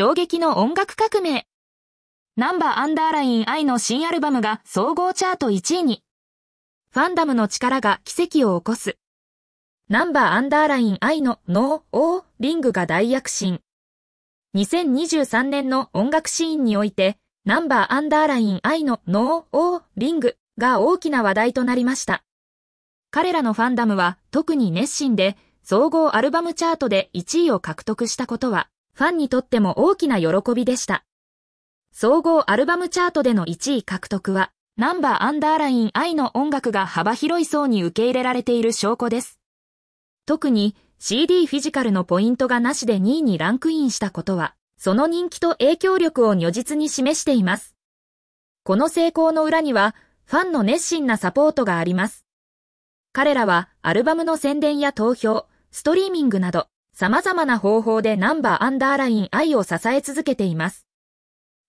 衝撃の音楽革命。ナンバーアンダーライン I の新アルバムが総合チャート1位に。ファンダムの力が奇跡を起こす。ナンバーアンダーライン I のノー・オー・リングが大躍進。2023年の音楽シーンにおいて、ナンバーアンダーライン I のノー・オー・リングが大きな話題となりました。彼らのファンダムは特に熱心で、総合アルバムチャートで1位を獲得したことは、ファンにとっても大きな喜びでした。総合アルバムチャートでの1位獲得は、ナンバーアンダーライン愛の音楽が幅広い層に受け入れられている証拠です。特に CD フィジカルのポイントがなしで2位にランクインしたことは、その人気と影響力を如実に示しています。この成功の裏には、ファンの熱心なサポートがあります。彼らはアルバムの宣伝や投票、ストリーミングなど、様々な方法でナンバーアンダーライン I を支え続けています。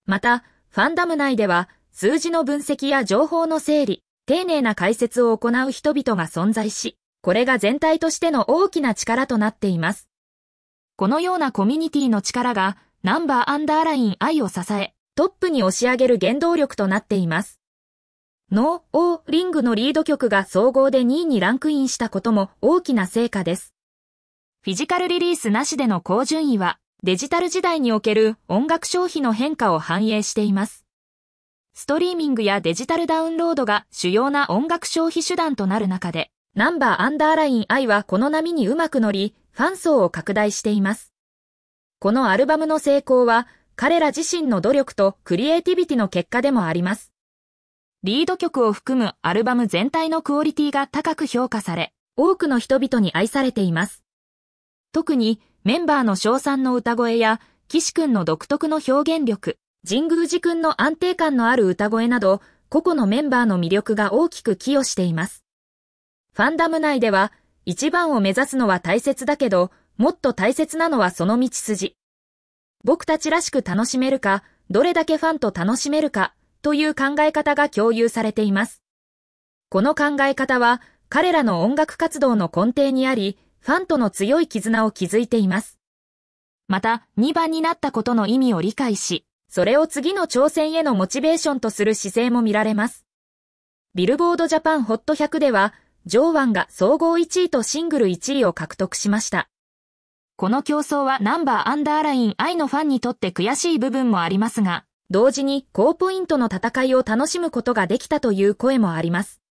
また、ファンダム内では、数字の分析や情報の整理、丁寧な解説を行う人々が存在し、これが全体としての大きな力となっています。このようなコミュニティの力が、ナンバーアンダーライン I を支え、トップに押し上げる原動力となっています。ノー・オー・リングのリード曲が総合で2位にランクインしたことも大きな成果です。フィジカルリリースなしでの高順位は、デジタル時代における音楽消費の変化を反映しています。ストリーミングやデジタルダウンロードが主要な音楽消費手段となる中で、ナンバーアンダーライン I はこの波にうまく乗り、ファン層を拡大しています。このアルバムの成功は、彼ら自身の努力とクリエイティビティの結果でもあります。リード曲を含むアルバム全体のクオリティが高く評価され、多くの人々に愛されています。特にメンバーの賞賛の歌声や、岸くんの独特の表現力、神宮寺くんの安定感のある歌声など、個々のメンバーの魅力が大きく寄与しています。ファンダム内では、一番を目指すのは大切だけど、もっと大切なのはその道筋。僕たちらしく楽しめるか、どれだけファンと楽しめるか、という考え方が共有されています。この考え方は、彼らの音楽活動の根底にあり、ファンとの強い絆を築いています。また、2番になったことの意味を理解し、それを次の挑戦へのモチベーションとする姿勢も見られます。ビルボードジャパンホット100では、上腕が総合1位とシングル1位を獲得しました。この競争はナンバーアンダーライン愛のファンにとって悔しい部分もありますが、同時に高ポイントの戦いを楽しむことができたという声もあります。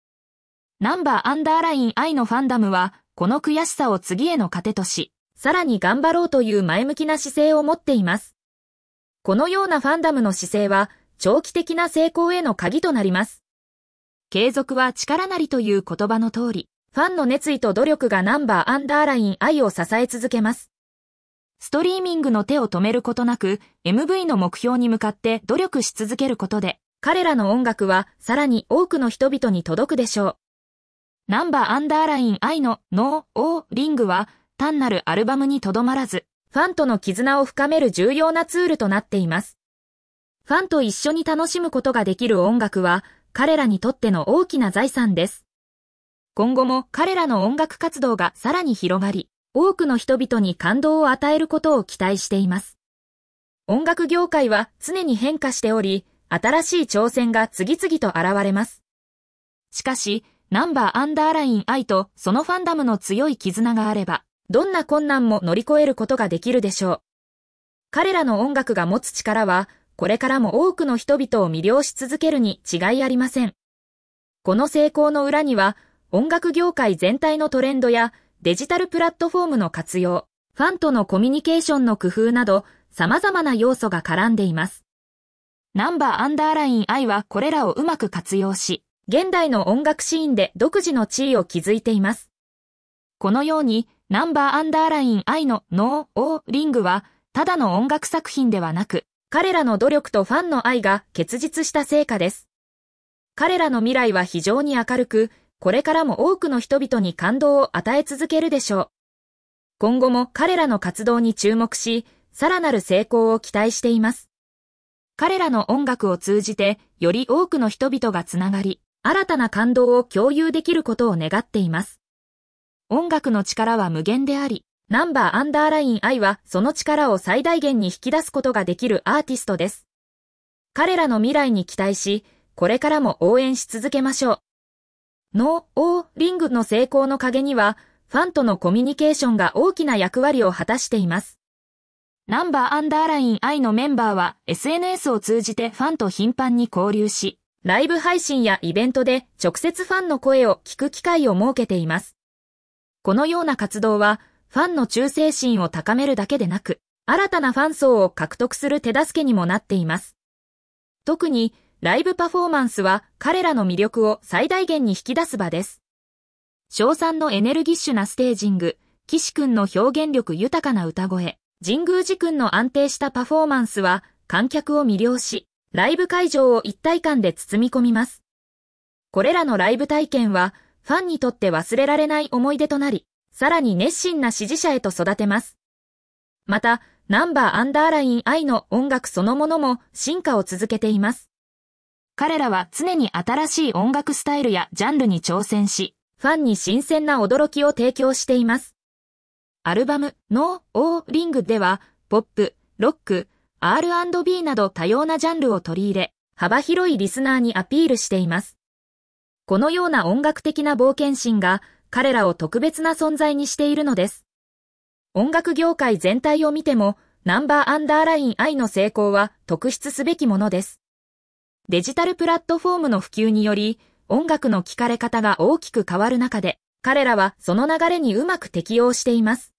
ナンバーアンダーライン愛のファンダムは、この悔しさを次への糧とし、さらに頑張ろうという前向きな姿勢を持っています。このようなファンダムの姿勢は、長期的な成功への鍵となります。継続は力なりという言葉の通り、ファンの熱意と努力がナンバーアンダーライン愛を支え続けます。ストリーミングの手を止めることなく、MV の目標に向かって努力し続けることで、彼らの音楽はさらに多くの人々に届くでしょう。ナンバーアンダーライン愛のノー、オー、リングは単なるアルバムにとどまらず、ファンとの絆を深める重要なツールとなっています。ファンと一緒に楽しむことができる音楽は、彼らにとっての大きな財産です。今後も彼らの音楽活動がさらに広がり、多くの人々に感動を与えることを期待しています。音楽業界は常に変化しており、新しい挑戦が次々と現れます。しかし、ナンバーアンダーライン愛とそのファンダムの強い絆があれば、どんな困難も乗り越えることができるでしょう。彼らの音楽が持つ力は、これからも多くの人々を魅了し続けるに違いありません。この成功の裏には、音楽業界全体のトレンドやデジタルプラットフォームの活用、ファンとのコミュニケーションの工夫など、様々な要素が絡んでいます。ナンバーアンダーライン I はこれらをうまく活用し、現代の音楽シーンで独自の地位を築いています。このように、ナンバーアンダーライン I のノー・オー・リングは、ただの音楽作品ではなく、彼らの努力とファンの愛が結実した成果です。彼らの未来は非常に明るく、これからも多くの人々に感動を与え続けるでしょう。今後も彼らの活動に注目し、さらなる成功を期待しています。彼らの音楽を通じて、より多くの人々がつながり、新たな感動を共有できることを願っています。音楽の力は無限であり、ナンバーアンダーライン I はその力を最大限に引き出すことができるアーティストです。彼らの未来に期待し、これからも応援し続けましょう。ノー・オー・リングの成功の陰には、ファンとのコミュニケーションが大きな役割を果たしています。ナンバーアンダーライン I のメンバーは SNS を通じてファンと頻繁に交流し、ライブ配信やイベントで直接ファンの声を聞く機会を設けています。このような活動は、ファンの忠誠心を高めるだけでなく、新たなファン層を獲得する手助けにもなっています。特に、ライブパフォーマンスは彼らの魅力を最大限に引き出す場です。賞賛のエネルギッシュなステージング、岸くんの表現力豊かな歌声、神宮寺くんの安定したパフォーマンスは観客を魅了し、ライブ会場を一体感で包み込みます。これらのライブ体験は、ファンにとって忘れられない思い出となり、さらに熱心な支持者へと育てます。また、ナンバーアンダーライン愛の音楽そのものも進化を続けています。彼らは常に新しい音楽スタイルやジャンルに挑戦し、ファンに新鮮な驚きを提供しています。アルバム、ノー・オー・リングでは、ポップ、ロック、R&B など多様なジャンルを取り入れ、幅広いリスナーにアピールしています。このような音楽的な冒険心が彼らを特別な存在にしているのです。音楽業界全体を見ても、ナンバーアンダーライン I の成功は特筆すべきものです。デジタルプラットフォームの普及により、音楽の聴かれ方が大きく変わる中で、彼らはその流れにうまく適応しています。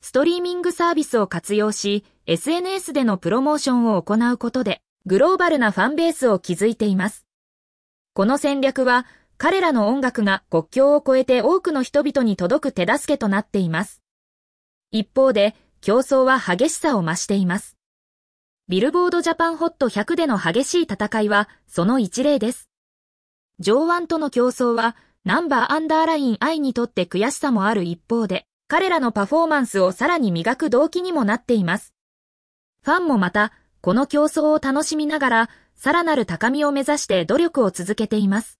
ストリーミングサービスを活用し、SNS でのプロモーションを行うことで、グローバルなファンベースを築いています。この戦略は、彼らの音楽が国境を越えて多くの人々に届く手助けとなっています。一方で、競争は激しさを増しています。ビルボードジャパンホット100での激しい戦いは、その一例です。上腕との競争は、ナンバーアンダーライン I にとって悔しさもある一方で、彼らのパフォーマンスをさらに磨く動機にもなっています。ファンもまた、この競争を楽しみながら、さらなる高みを目指して努力を続けています。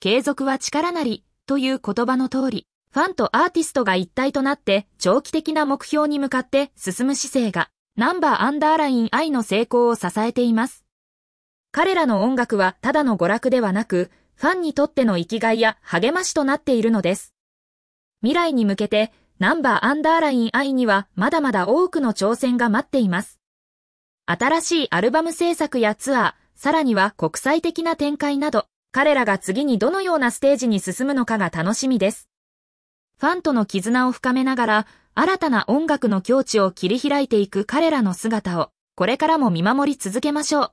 継続は力なり、という言葉の通り、ファンとアーティストが一体となって長期的な目標に向かって進む姿勢が、ナンバーアンダーライン愛の成功を支えています。彼らの音楽はただの娯楽ではなく、ファンにとっての生きがいや励ましとなっているのです。未来に向けて、ナンバーアンダーライン I にはまだまだ多くの挑戦が待っています。新しいアルバム制作やツアー、さらには国際的な展開など、彼らが次にどのようなステージに進むのかが楽しみです。ファンとの絆を深めながら、新たな音楽の境地を切り開いていく彼らの姿を、これからも見守り続けましょう。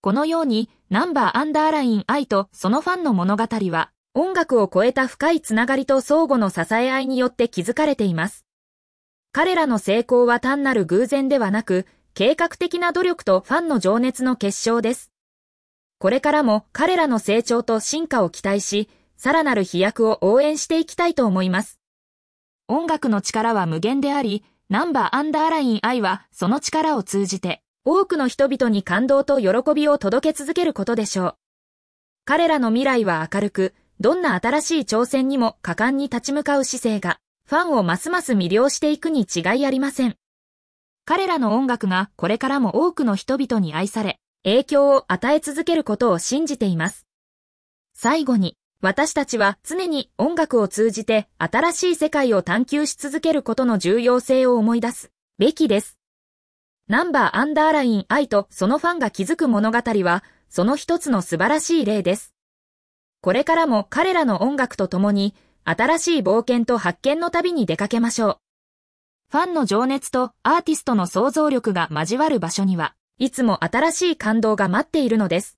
このように、ナンバーアンダーライン I とそのファンの物語は、音楽を超えた深いつながりと相互の支え合いによって築かれています。彼らの成功は単なる偶然ではなく、計画的な努力とファンの情熱の結晶です。これからも彼らの成長と進化を期待し、さらなる飛躍を応援していきたいと思います。音楽の力は無限であり、ナンバーアンダーライン愛はその力を通じて、多くの人々に感動と喜びを届け続けることでしょう。彼らの未来は明るく、どんな新しい挑戦にも果敢に立ち向かう姿勢が、ファンをますます魅了していくに違いありません。彼らの音楽がこれからも多くの人々に愛され、影響を与え続けることを信じています。最後に、私たちは常に音楽を通じて新しい世界を探求し続けることの重要性を思い出すべきです。ナンバーアンダーライン愛とそのファンが築く物語は、その一つの素晴らしい例です。これからも彼らの音楽と共に、新しい冒険と発見の旅に出かけましょう。ファンの情熱とアーティストの想像力が交わる場所には、いつも新しい感動が待っているのです。